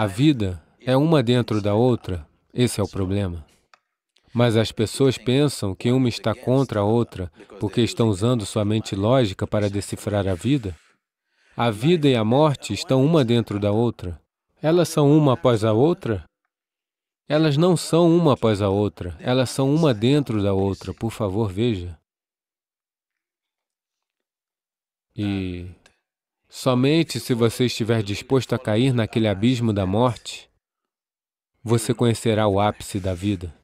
A vida é uma dentro da outra, esse é o problema. Mas as pessoas pensam que uma está contra a outra porque estão usando sua mente lógica para decifrar a vida. A vida e a morte estão uma dentro da outra. Elas são uma após a outra? Elas não são uma após a outra, elas são uma dentro da outra. Por favor, veja. E Somente se você estiver disposto a cair naquele abismo da morte, você conhecerá o ápice da vida.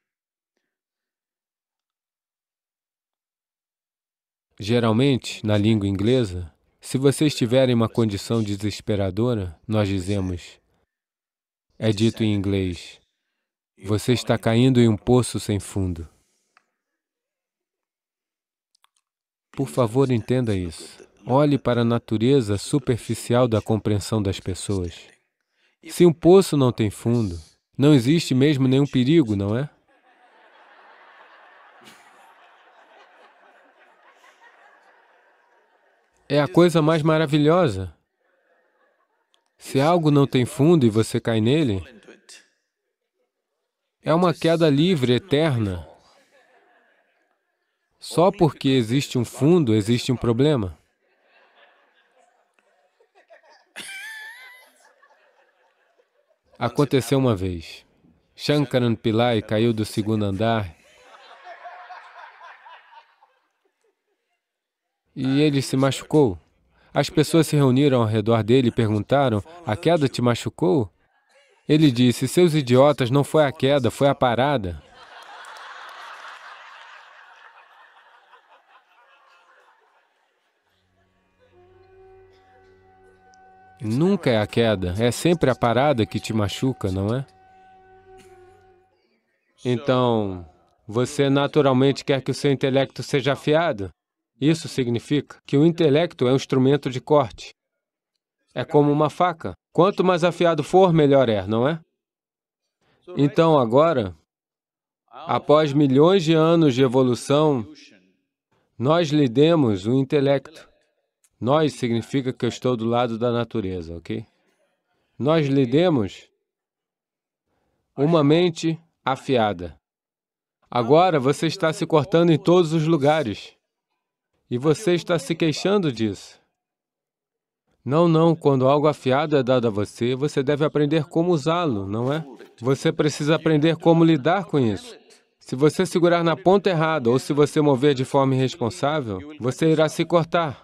Geralmente, na língua inglesa, se você estiver em uma condição desesperadora, nós dizemos, é dito em inglês, você está caindo em um poço sem fundo. Por favor, entenda isso. Olhe para a natureza superficial da compreensão das pessoas. Se um poço não tem fundo, não existe mesmo nenhum perigo, não é? É a coisa mais maravilhosa. Se algo não tem fundo e você cai nele, é uma queda livre, eterna. Só porque existe um fundo, existe um problema. Aconteceu uma vez. Shankaran Pillai caiu do segundo andar e ele se machucou. As pessoas se reuniram ao redor dele e perguntaram, a queda te machucou? Ele disse, seus idiotas, não foi a queda, foi a parada. Nunca é a queda, é sempre a parada que te machuca, não é? Então, você naturalmente quer que o seu intelecto seja afiado. Isso significa que o intelecto é um instrumento de corte. É como uma faca. Quanto mais afiado for, melhor é, não é? Então, agora, após milhões de anos de evolução, nós lhe demos o intelecto. Nós significa que eu estou do lado da natureza, ok? Nós lidemos uma mente afiada. Agora você está se cortando em todos os lugares. E você está se queixando disso. Não, não, quando algo afiado é dado a você, você deve aprender como usá-lo, não é? Você precisa aprender como lidar com isso. Se você segurar na ponta errada ou se você mover de forma irresponsável, você irá se cortar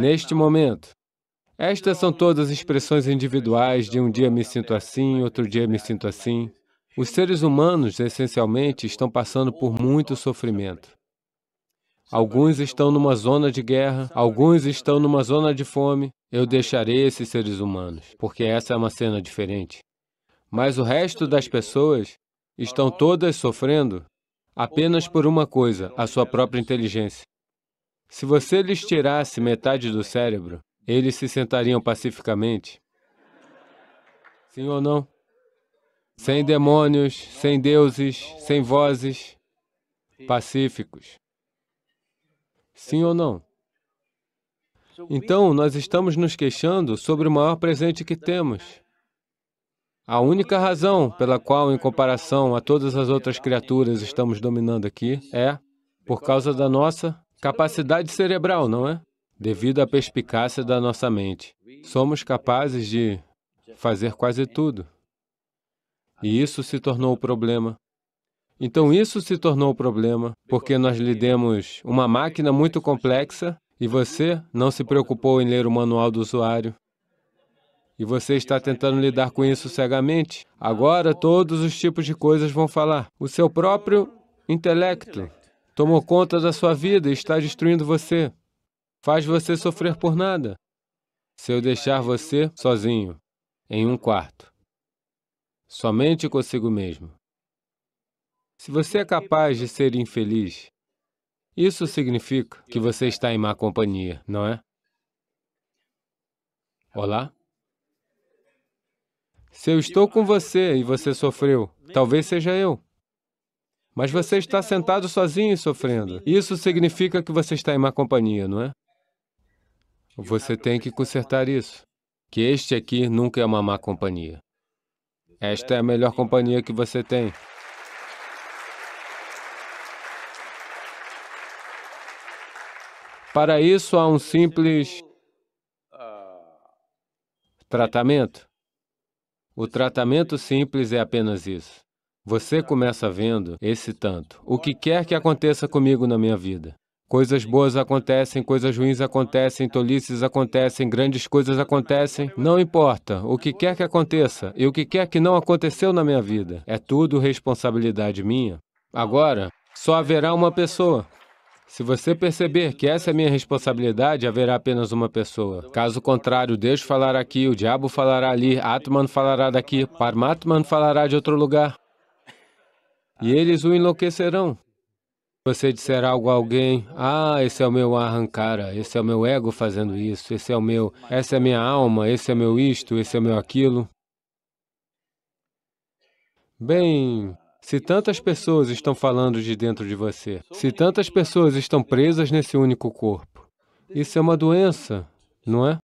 neste momento. Estas são todas expressões individuais de um dia me sinto assim, outro dia me sinto assim. Os seres humanos, essencialmente, estão passando por muito sofrimento. Alguns estão numa zona de guerra, alguns estão numa zona de fome. Eu deixarei esses seres humanos, porque essa é uma cena diferente. Mas o resto das pessoas estão todas sofrendo apenas por uma coisa, a sua própria inteligência. Se você lhes tirasse metade do cérebro, eles se sentariam pacificamente. Sim ou não? Sem demônios, sem deuses, sem vozes, pacíficos. Sim ou não? Então, nós estamos nos queixando sobre o maior presente que temos. A única razão pela qual, em comparação a todas as outras criaturas, estamos dominando aqui é por causa da nossa Capacidade cerebral, não é? Devido à perspicácia da nossa mente. Somos capazes de fazer quase tudo. E isso se tornou o problema. Então, isso se tornou o problema, porque nós lhe demos uma máquina muito complexa e você não se preocupou em ler o manual do usuário. E você está tentando lidar com isso cegamente. Agora, todos os tipos de coisas vão falar. O seu próprio intelecto tomou conta da sua vida e está destruindo você. Faz você sofrer por nada. Se eu deixar você sozinho, em um quarto, somente consigo mesmo. Se você é capaz de ser infeliz, isso significa que você está em má companhia, não é? Olá? Se eu estou com você e você sofreu, talvez seja eu. Mas você está sentado sozinho e sofrendo. Isso significa que você está em má companhia, não é? Você tem que consertar isso. Que este aqui nunca é uma má companhia. Esta é a melhor companhia que você tem. Para isso há um simples tratamento. O tratamento simples é apenas isso. Você começa vendo esse tanto. O que quer que aconteça comigo na minha vida. Coisas boas acontecem, coisas ruins acontecem, tolices acontecem, grandes coisas acontecem. Não importa o que quer que aconteça e o que quer que não aconteceu na minha vida. É tudo responsabilidade minha. Agora, só haverá uma pessoa. Se você perceber que essa é minha responsabilidade, haverá apenas uma pessoa. Caso contrário, Deus falará aqui, o diabo falará ali, Atman falará daqui, Parmatman falará de outro lugar e eles o enlouquecerão. Você disser algo a alguém, ah, esse é o meu arrancara, esse é o meu ego fazendo isso, esse é o meu, essa é a minha alma, esse é meu isto, esse é meu aquilo. Bem, se tantas pessoas estão falando de dentro de você, se tantas pessoas estão presas nesse único corpo, isso é uma doença, não é?